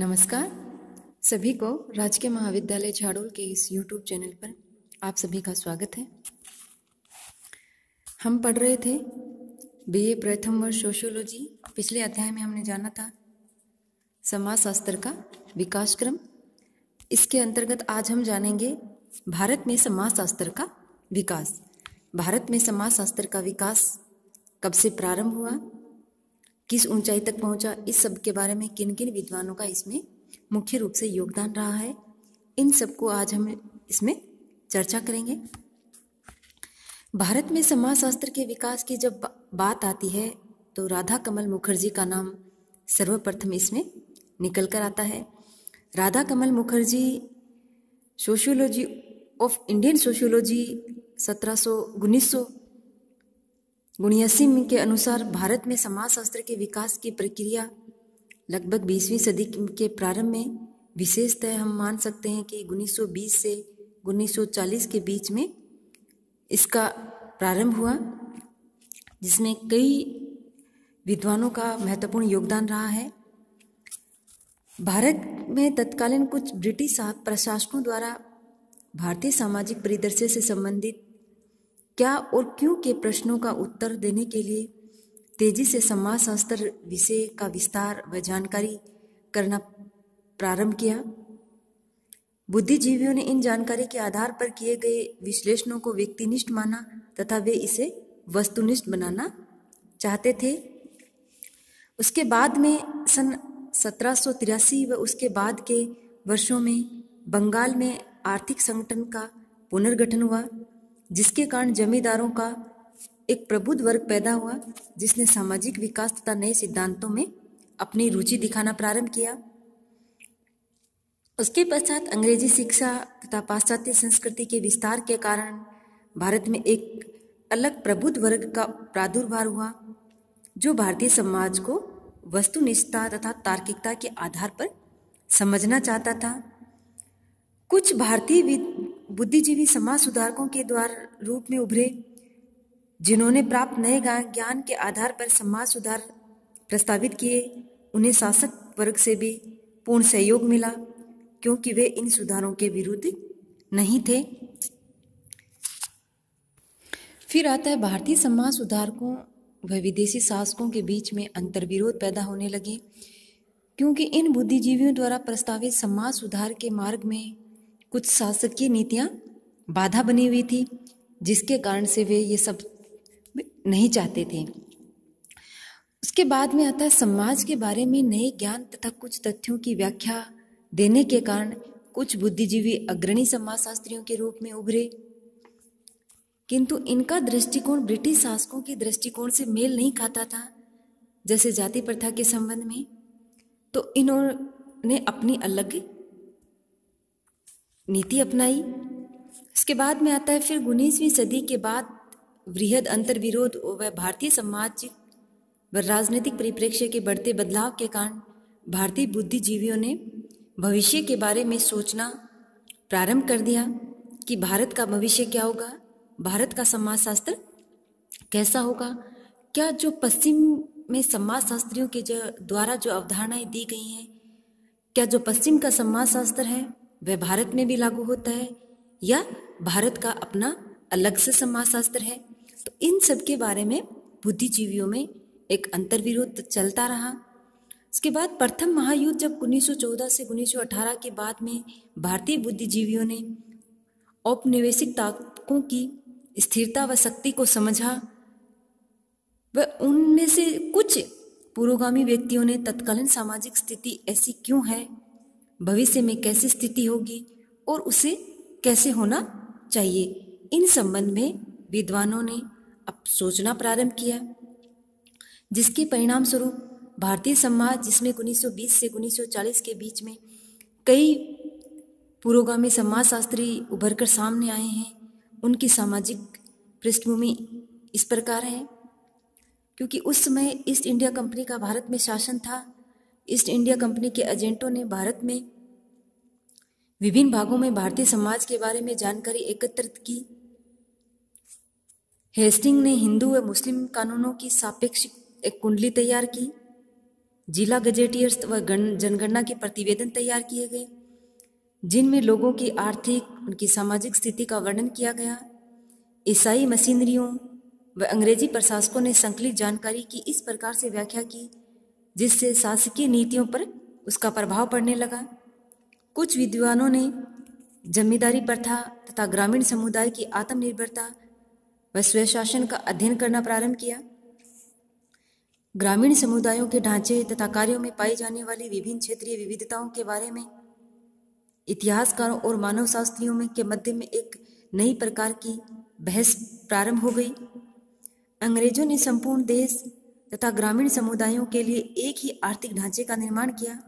नमस्कार सभी को राजकीय महाविद्यालय झाड़ोल के इस यूट्यूब चैनल पर आप सभी का स्वागत है हम पढ़ रहे थे बीए प्रथम वर्ष सोशियोलॉजी पिछले अध्याय में हमने जाना था समाजशास्त्र का विकास क्रम इसके अंतर्गत आज हम जानेंगे भारत में समाजशास्त्र का विकास भारत में समाजशास्त्र का विकास कब से प्रारंभ हुआ किस ऊंचाई तक पहुंचा इस सब के बारे में किन किन विद्वानों का इसमें मुख्य रूप से योगदान रहा है इन सबको आज हम इसमें चर्चा करेंगे भारत में समाजशास्त्र के विकास की जब बात आती है तो राधा कमल मुखर्जी का नाम सर्वप्रथम इसमें निकल कर आता है Radha Kamal Mukherjee sociology of Indian sociology सत्रह सौ उन्नीस सौ गुणियासिम के अनुसार भारत में समाजशास्त्र के विकास की प्रक्रिया लगभग 20वीं सदी के प्रारंभ में विशेषतः हम मान सकते हैं कि 1920 से 1940 के बीच में इसका प्रारंभ हुआ जिसमें कई विद्वानों का महत्वपूर्ण योगदान रहा है भारत में तत्कालीन कुछ ब्रिटिश प्रशासकों द्वारा भारतीय सामाजिक परिदृश्य से संबंधित क्या और क्यों के प्रश्नों का उत्तर देने के लिए तेजी से समाज शास्त्र विषय का विस्तार व जानकारी करना प्रारंभ किया बुद्धिजीवियों ने इन जानकारी के आधार पर किए गए विश्लेषणों को व्यक्तिनिष्ठ माना तथा वे इसे वस्तुनिष्ठ बनाना चाहते थे उसके बाद में सन सत्रह व उसके बाद के वर्षों में बंगाल में आर्थिक संगठन का पुनर्गठन हुआ जिसके कारण जमींदारों का एक प्रबुद्ध वर्ग पैदा हुआ जिसने सामाजिक विकास तथा नए सिद्धांतों में अपनी रुचि दिखाना प्रारंभ किया उसके पश्चात अंग्रेजी शिक्षा तथा पाश्चात्य संस्कृति के विस्तार के कारण भारत में एक अलग प्रबुद्ध वर्ग का प्रादुर्भाव हुआ जो भारतीय समाज को वस्तुनिष्ठता तथा तार्किकता के आधार पर समझना चाहता था कुछ भारतीय बुद्धिजीवी समाज सुधारकों के द्वारा रूप में उभरे जिन्होंने प्राप्त नए ज्ञान के आधार पर समाज सुधार प्रस्तावित किए उन्हें शासक वर्ग से भी पूर्ण सहयोग मिला क्योंकि वे इन सुधारों के विरुद्ध नहीं थे फिर आता है भारतीय समाज सुधारकों व विदेशी शासकों के बीच में अंतर्विरोध पैदा होने लगे क्योंकि इन बुद्धिजीवियों द्वारा प्रस्तावित समाज सुधार के मार्ग में कुछ शासकीय नीतियाँ बाधा बनी हुई थी जिसके कारण से वे ये सब नहीं चाहते थे उसके बाद में आता है समाज के बारे में नए ज्ञान तथा कुछ तथ्यों की व्याख्या देने के कारण कुछ बुद्धिजीवी अग्रणी समाजशास्त्रियों के रूप में उभरे किंतु इनका दृष्टिकोण ब्रिटिश शासकों के दृष्टिकोण से मेल नहीं खाता था जैसे जाति प्रथा के संबंध में तो इन्होंने अपनी अलग नीति अपनाई इसके बाद में आता है फिर उन्नीसवीं सदी के बाद वृहद अंतर्विरोध व भारतीय समाज व राजनीतिक परिप्रेक्ष्य के बढ़ते बदलाव के कारण भारतीय बुद्धिजीवियों ने भविष्य के बारे में सोचना प्रारंभ कर दिया कि भारत का भविष्य क्या होगा भारत का समाजशास्त्र कैसा होगा क्या जो पश्चिम में समाजशास्त्रियों के जो द्वारा जो अवधारणाएं दी गई हैं क्या जो पश्चिम का समाजशास्त्र है वह भारत में भी लागू होता है या भारत का अपना अलग से समाजशास्त्र है तो इन सब के बारे में बुद्धिजीवियों में एक अंतर्विरोध चलता रहा उसके बाद प्रथम महायुद्ध जब 1914 से 1918 के बाद में भारतीय बुद्धिजीवियों ने औपनिवेशिक ताकतों की स्थिरता व शक्ति को समझा वह उनमें से कुछ पुरोगामी व्यक्तियों ने तत्कालीन सामाजिक स्थिति ऐसी क्यों है भविष्य में कैसी स्थिति होगी और उसे कैसे होना चाहिए इन संबंध में विद्वानों ने अब सोचना प्रारंभ किया जिसके परिणाम स्वरूप भारतीय समाज जिसमें 1920 से 1940 के बीच में कई पुरोगामी समाजशास्त्री उभर कर सामने आए हैं उनकी सामाजिक पृष्ठभूमि इस प्रकार है क्योंकि उस समय ईस्ट इंडिया कंपनी का भारत में शासन था ईस्ट इंडिया कंपनी के एजेंटों ने भारत में विभिन्न भागों में भारतीय समाज के बारे में जानकारी एकत्रित की हेस्टिंग ने हिंदू व मुस्लिम कानूनों की सापेक्ष एक कुंडली तैयार की जिला गजेटियर्स व जनगणना के प्रतिवेदन तैयार किए गए जिनमें लोगों की आर्थिक उनकी सामाजिक स्थिति का वर्णन किया गया ईसाई मशीनरियों व अंग्रेजी प्रशासकों ने संकलित जानकारी की इस प्रकार से व्याख्या की जिससे शासकीय नीतियों पर उसका प्रभाव पड़ने लगा कुछ विद्वानों ने जमींदारी प्रथा तथा ग्रामीण समुदाय की आत्मनिर्भरता व स्वशासन का अध्ययन करना प्रारंभ किया ग्रामीण समुदायों के ढांचे तथा कार्यों में पाई जाने वाली विभिन्न क्षेत्रीय विविधताओं के बारे में इतिहासकारों और मानव शास्त्रियों में के मध्य में एक नई प्रकार की बहस प्रारंभ हो गई अंग्रेजों ने संपूर्ण देश तथा ग्रामीण समुदायों के लिए एक ही आर्थिक ढांचे का निर्माण किया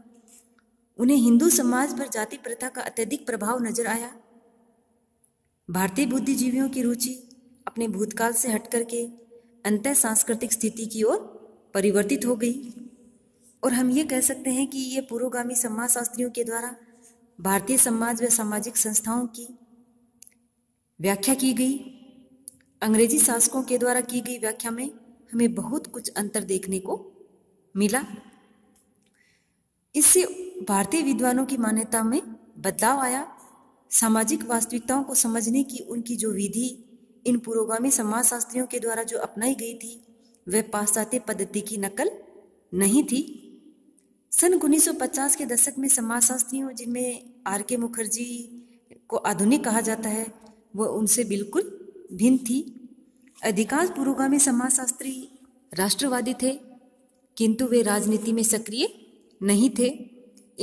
उन्हें हिंदू समाज पर जाति प्रथा का अत्यधिक प्रभाव नजर आया भारतीय बुद्धिजीवियों की रुचि अपने भूतकाल से हट करके अंत सांस्कृतिक स्थिति की ओर परिवर्तित हो गई और हम ये कह सकते हैं कि ये पूर्वगामी समाज शास्त्रियों के द्वारा भारतीय समाज व सामाजिक संस्थाओं की व्याख्या की गई अंग्रेजी शासकों के द्वारा की गई व्याख्या में हमें बहुत कुछ अंतर देखने को मिला इससे भारतीय विद्वानों की मान्यता में बदलाव आया सामाजिक वास्तविकताओं को समझने की उनकी जो विधि इन पुरोगामी समाजशास्त्रियों के द्वारा जो अपनाई गई थी वह पाश्चात्य पद्धति की नकल नहीं थी सन 1950 के दशक में समाजशास्त्रियों जिनमें आर के मुखर्जी को आधुनिक कहा जाता है वह उनसे बिल्कुल भिन्न थी अधिकांश पुरोगामी समाजशास्त्री राष्ट्रवादी थे किंतु वे राजनीति में सक्रिय नहीं थे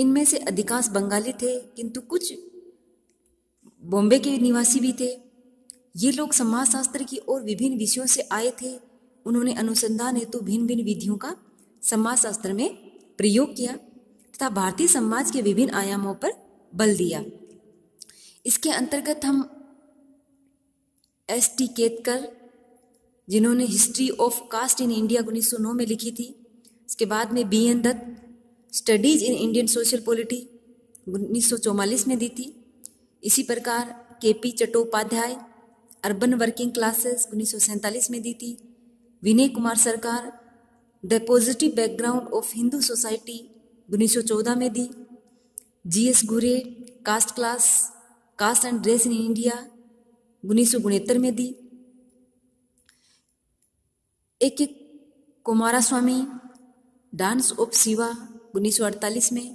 इनमें से अधिकांश बंगाली थे किंतु कुछ बॉम्बे के निवासी भी थे ये लोग समाजशास्त्र की ओर विभिन्न विषयों से आए थे उन्होंने अनुसंधान हेतु भिन्न भिन्न विधियों का समाजशास्त्र में प्रयोग किया तथा भारतीय समाज के विभिन्न आयामों पर बल दिया इसके अंतर्गत हम एस टी केतकर जिन्होंने history of cast in India उन्नीस में लिखी थी इसके बाद में B N Dutt studies in Indian social polity उन्नीस में दी थी इसी प्रकार के P Chattopadhyay urban working classes उन्नीस में दी थी विनय कुमार सरकार the positive background of Hindu society उन्नीस में दी जी एस घुरे caste class cast and dress in India उन्नीस में दी एक एक कुमारा स्वामी डांस ऑफ सिवा उन्नीस में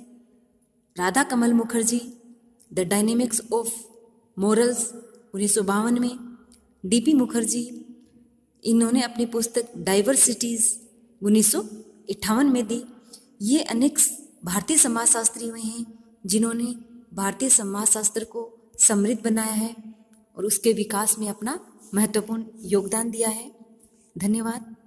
Radha Kamal Mukherjee the dynamics of morals उन्नीस में डीपी मुखर्जी इन्होंने अपनी पुस्तक डाइवर्सिटीज़ उन्नीस में दी ये अनेक भारतीय समाजशास्त्री हुए हैं जिन्होंने भारतीय समाजशास्त्र को समृद्ध बनाया है और उसके विकास में अपना महत्वपूर्ण योगदान दिया है धन्यवाद